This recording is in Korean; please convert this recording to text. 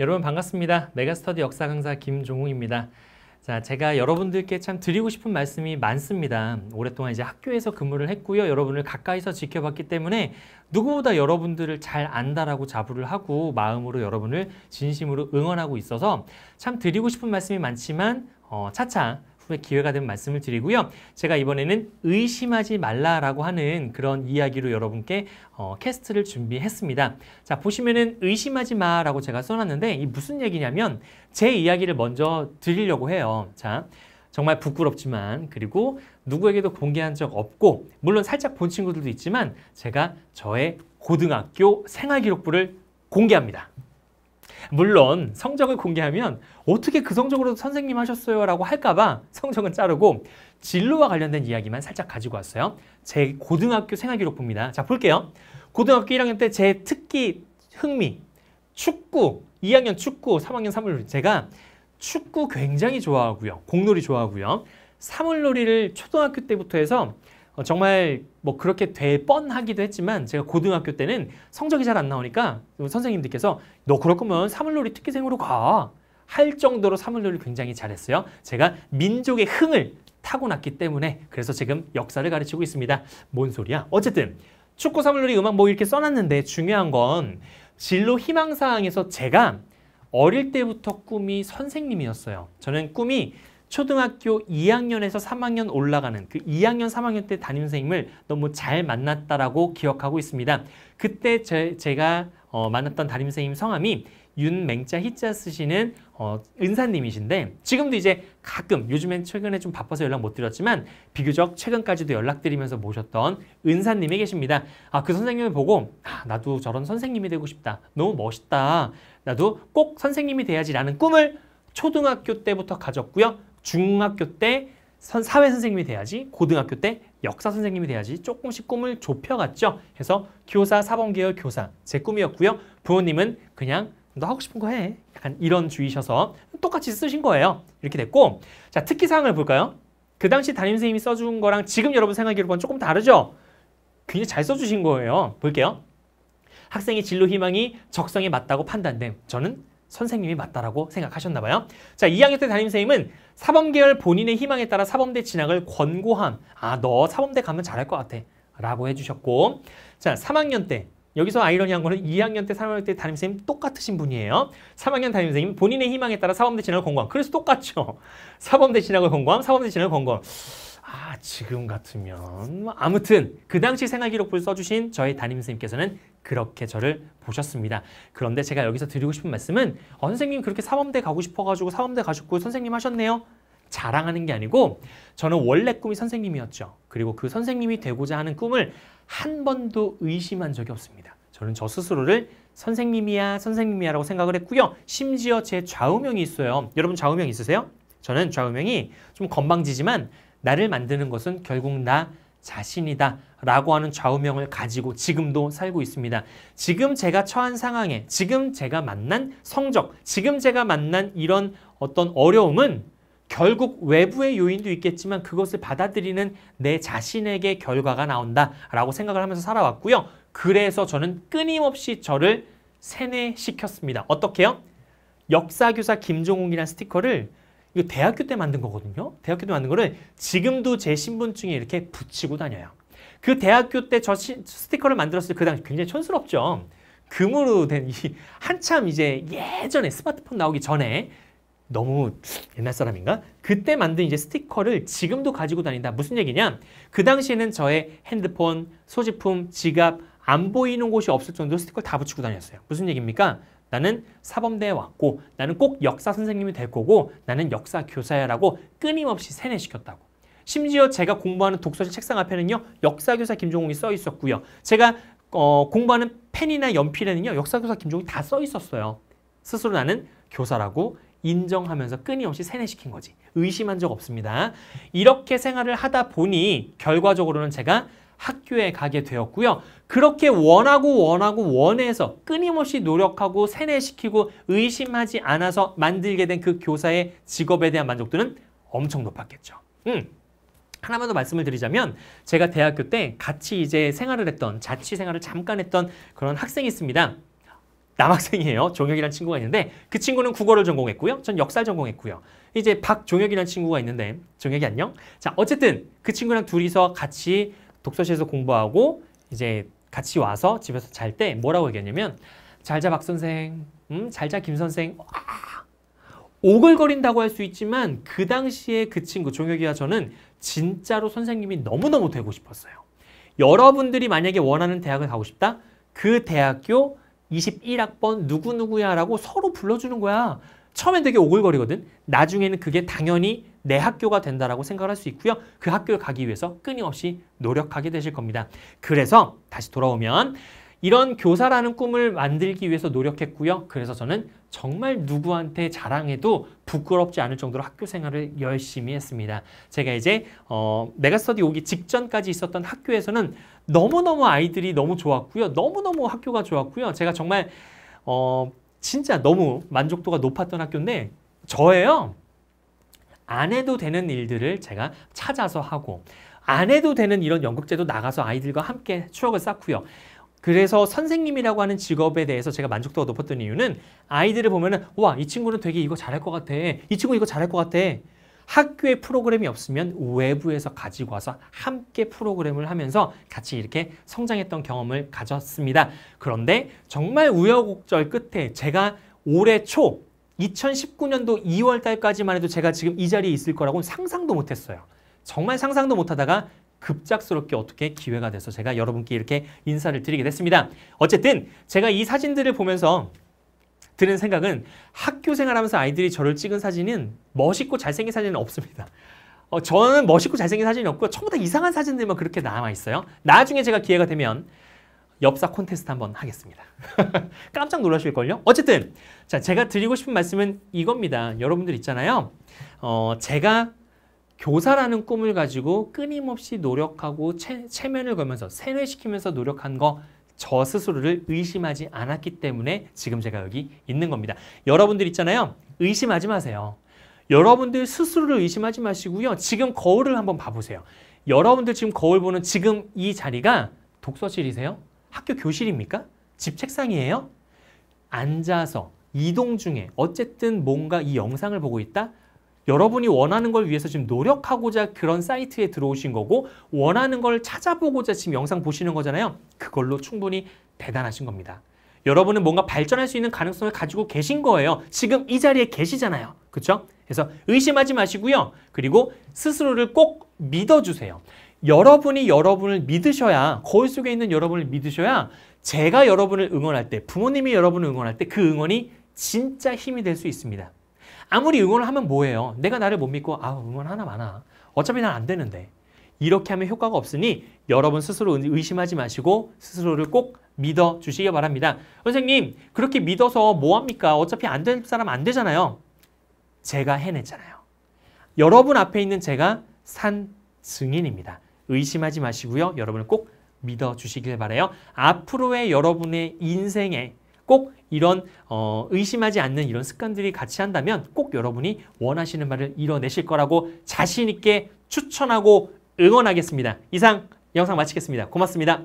여러분 반갑습니다. 메가스터디 역사 강사 김종욱입니다. 자, 제가 여러분들께 참 드리고 싶은 말씀이 많습니다. 오랫동안 이제 학교에서 근무를 했고요. 여러분을 가까이서 지켜봤기 때문에 누구보다 여러분들을 잘 안다라고 자부를 하고 마음으로 여러분을 진심으로 응원하고 있어서 참 드리고 싶은 말씀이 많지만 어, 차차 후에 기회가 되면 말씀을 드리고요. 제가 이번에는 의심하지 말라라고 하는 그런 이야기로 여러분께 어, 캐스트를 준비했습니다. 자 보시면은 의심하지 마라고 제가 써놨는데 이 무슨 얘기냐면 제 이야기를 먼저 드리려고 해요. 자 정말 부끄럽지만 그리고 누구에게도 공개한 적 없고 물론 살짝 본 친구들도 있지만 제가 저의 고등학교 생활기록부를 공개합니다. 물론 성적을 공개하면 어떻게 그 성적으로 선생님 하셨어요 라고 할까봐 성적은 자르고 진로와 관련된 이야기만 살짝 가지고 왔어요. 제 고등학교 생활기록부입니다. 자 볼게요. 고등학교 1학년 때 제 특기 흥미 축구 2학년 축구 3학년 사물 놀이 제가 축구 굉장히 좋아하고요. 공놀이 좋아하고요. 사물놀이를 초등학교 때부터 해서 어, 정말 뭐 그렇게 될 뻔하기도 했지만 제가 고등학교 때는 성적이 잘 안 나오니까 선생님들께서 너 그럴 거면 사물놀이 특기생으로 가. 할 정도로 사물놀이 굉장히 잘했어요. 제가 민족의 흥을 타고났기 때문에 그래서 지금 역사를 가르치고 있습니다. 뭔 소리야? 어쨌든 축구 사물놀이 음악 뭐 이렇게 써놨는데 중요한 건 진로 희망사항에서 제가 어릴 때부터 꿈이 선생님이었어요. 저는 꿈이 초등학교 2학년에서 3학년 올라가는 그 2학년, 3학년 때 담임선생님을 너무 잘 만났다라고 기억하고 있습니다. 그때 제, 제가 어, 만났던 담임선생님 성함이 윤맹자 히자 쓰시는 어, 은사님이신데 지금도 이제 가끔 요즘엔 최근에 좀 바빠서 연락 못 드렸지만 비교적 최근까지도 연락드리면서 모셨던 은사님이 계십니다. 아 그 선생님을 보고 아, 나도 저런 선생님이 되고 싶다. 너무 멋있다. 나도 꼭 선생님이 돼야지라는 꿈을 초등학교 때부터 가졌고요. 중학교 때 선, 사회 선생님이 돼야지, 고등학교 때 역사 선생님이 돼야지 조금씩 꿈을 좁혀갔죠. 그래서 교사, 사범계열 교사 제 꿈이었고요. 부모님은 그냥 너 하고 싶은 거 해. 약간 이런 주의셔서 똑같이 쓰신 거예요. 이렇게 됐고 자 특기사항을 볼까요? 그 당시 담임선생님이 써준 거랑 지금 여러분 생각해기로 보면 조금 다르죠? 굉장히 잘 써주신 거예요. 볼게요. 학생의 진로 희망이 적성에 맞다고 판단됨. 저는 선생님이 맞다라고 생각하셨나 봐요. 자, 2학년 때 담임선생님은 사범계열 본인의 희망에 따라 사범대 진학을 권고한 아, 너 사범대 가면 잘할 것 같아 라고 해주셨고 자, 3학년 때 여기서 아이러니한 거는 2학년 때, 3학년 때 담임선생님 똑같으신 분이에요. 3학년 담임선생님 본인의 희망에 따라 사범대 진학을 권고함. 그래서 똑같죠. 사범대 진학을 권고함, 사범대 진학을 권고함. 아 지금 같으면 아무튼 그 당시 생활기록부를 써주신 저희 담임선생님께서는 그렇게 저를 보셨습니다. 그런데 제가 여기서 드리고 싶은 말씀은 어, 선생님 그렇게 사범대 가고 싶어가지고 사범대 가셨고 선생님 하셨네요. 자랑하는 게 아니고 저는 원래 꿈이 선생님이었죠. 그리고 그 선생님이 되고자 하는 꿈을 한 번도 의심한 적이 없습니다. 저는 저 스스로를 선생님이야 선생님이야 라고 생각을 했고요. 심지어 제 좌우명이 있어요. 여러분 좌우명 있으세요? 저는 좌우명이 좀 건방지지만 나를 만드는 것은 결국 나 자신이다 라고 하는 좌우명을 가지고 지금도 살고 있습니다. 지금 제가 처한 상황에 지금 제가 만난 성적, 지금 제가 만난 이런 어떤 어려움은 결국 외부의 요인도 있겠지만 그것을 받아들이는 내 자신에게 결과가 나온다 라고 생각을 하면서 살아왔고요. 그래서 저는 끊임없이 저를 세뇌시켰습니다. 어떻게요? 역사교사 김종욱이라는 스티커를 이거 대학교 때 만든 거거든요. 대학교 때 만든 거를 지금도 제 신분증에 이렇게 붙이고 다녀요. 그 대학교 때 저 스티커를 만들었을 때그 당시 굉장히 촌스럽죠. 금으로 된 이 한참 이제 예전에 스마트폰 나오기 전에 너무 옛날 사람인가? 그때 만든 이제 스티커를 지금도 가지고 다닌다. 무슨 얘기냐? 그 당시에는 저의 핸드폰, 소지품, 지갑 안 보이는 곳이 없을 정도로 스티커를 다 붙이고 다녔어요. 무슨 얘기입니까? 나는 사범대에 왔고 나는 꼭 역사 선생님이 될 거고 나는 역사 교사야라고 끊임없이 세뇌시켰다고. 심지어 제가 공부하는 독서실 책상 앞에는요. 역사교사 김종욱이 써 있었고요. 제가 어, 공부하는 펜이나 연필에는요. 역사교사 김종욱이 다 써 있었어요. 스스로 나는 교사라고 인정하면서 끊임없이 세뇌시킨 거지. 의심한 적 없습니다. 이렇게 생활을 하다 보니 결과적으로는 제가 학교에 가게 되었고요. 그렇게 원하고 원하고 원해서 끊임없이 노력하고 세뇌시키고 의심하지 않아서 만들게 된 그 교사의 직업에 대한 만족도는 엄청 높았겠죠. 음. 하나만 더 말씀을 드리자면 제가 대학교 때 같이 이제 생활을 했던 자취 생활을 잠깐 했던 그런 학생이 있습니다. 남학생이에요. 종혁이라는 친구가 있는데 그 친구는 국어를 전공했고요. 전 역사 전공했고요. 이제 박종혁이라는 친구가 있는데 종혁이 안녕? 자 어쨌든 그 친구랑 둘이서 같이 독서실에서 공부하고 이제 같이 와서 집에서 잘 때 뭐라고 얘기했냐면 잘자 박 선생, 음, 잘자 김 선생 오글거린다고 할 수 있지만 그 당시에 그 친구 종혁이와 저는 진짜로 선생님이 너무너무 되고 싶었어요. 여러분들이 만약에 원하는 대학을 가고 싶다? 그 대학교 21학번 누구누구야 라고 서로 불러주는 거야. 처음엔 되게 오글거리거든. 나중에는 그게 당연히 내 학교가 된다라고 생각할 수 있고요. 그 학교를 가기 위해서 끊임없이 노력하게 되실 겁니다. 그래서 다시 돌아오면 이런 교사라는 꿈을 만들기 위해서 노력했고요. 그래서 저는 정말 누구한테 자랑해도 부끄럽지 않을 정도로 학교 생활을 열심히 했습니다. 제가 이제 어, 메가스터디 오기 직전까지 있었던 학교에서는 너무너무 아이들이 너무 좋았고요. 너무너무 학교가 좋았고요. 제가 정말 어, 진짜 너무 만족도가 높았던 학교인데 저예요. 안 해도 되는 일들을 제가 찾아서 하고 안 해도 되는 이런 연극제도 나가서 아이들과 함께 추억을 쌓고요. 그래서 선생님이라고 하는 직업에 대해서 제가 만족도가 높았던 이유는 아이들을 보면은 와, 이 친구는 되게 이거 잘할 것 같아. 이 친구 이거 잘할 것 같아. 학교에 프로그램이 없으면 외부에서 가지고 와서 함께 프로그램을 하면서 같이 이렇게 성장했던 경험을 가졌습니다. 그런데 정말 우여곡절 끝에 제가 올해 초 2019년도 2월 달까지만 해도 제가 지금 이 자리에 있을 거라고는 상상도 못했어요. 정말 상상도 못하다가 급작스럽게 어떻게 기회가 돼서 제가 여러분께 이렇게 인사를 드리게 됐습니다. 어쨌든 제가 이 사진들을 보면서 드는 생각은 학교 생활하면서 아이들이 저를 찍은 사진은 멋있고 잘생긴 사진은 없습니다. 어, 저는 멋있고 잘생긴 사진이 없고 전부 다 이상한 사진들만 그렇게 남아있어요. 나중에 제가 기회가 되면 엽사 콘테스트 한 번 하겠습니다. 깜짝 놀라실걸요? 어쨌든 자 제가 드리고 싶은 말씀은 이겁니다. 여러분들 있잖아요. 어, 제가 교사라는 꿈을 가지고 끊임없이 노력하고 체, 체면을 걸면서 세뇌시키면서 노력한 거 저 스스로를 의심하지 않았기 때문에 지금 제가 여기 있는 겁니다. 여러분들 있잖아요. 의심하지 마세요. 여러분들 스스로를 의심하지 마시고요. 지금 거울을 한 번 봐보세요. 여러분들 지금 거울 보는 지금 이 자리가 독서실이세요? 학교 교실입니까? 집 책상이에요? 앉아서 이동 중에 어쨌든 뭔가 이 영상을 보고 있다? 여러분이 원하는 걸 위해서 지금 노력하고자 그런 사이트에 들어오신 거고 원하는 걸 찾아보고자 지금 영상 보시는 거잖아요. 그걸로 충분히 대단하신 겁니다. 여러분은 뭔가 발전할 수 있는 가능성을 가지고 계신 거예요. 지금 이 자리에 계시잖아요. 그렇죠? 그래서 의심하지 마시고요. 그리고 스스로를 꼭 믿어주세요. 여러분이 여러분을 믿으셔야 거울 속에 있는 여러분을 믿으셔야 제가 여러분을 응원할 때 부모님이 여러분을 응원할 때 그 응원이 진짜 힘이 될 수 있습니다. 아무리 응원을 하면 뭐해요 내가 나를 못 믿고 아 응원 하나 많아. 어차피 난 안 되는데. 이렇게 하면 효과가 없으니 여러분 스스로 의심하지 마시고 스스로를 꼭 믿어 주시기 바랍니다. 선생님 그렇게 믿어서 뭐합니까? 어차피 안될 사람 안 되잖아요. 제가 해냈잖아요. 여러분 앞에 있는 제가 산 증인입니다. 의심하지 마시고요. 여러분 꼭 믿어주시길 바래요. 앞으로의 여러분의 인생에 꼭 이런 어, 의심하지 않는 이런 습관들이 같이 한다면 꼭 여러분이 원하시는 말을 이뤄내실 거라고 자신 있게 추천하고 응원하겠습니다. 이상 영상 마치겠습니다. 고맙습니다.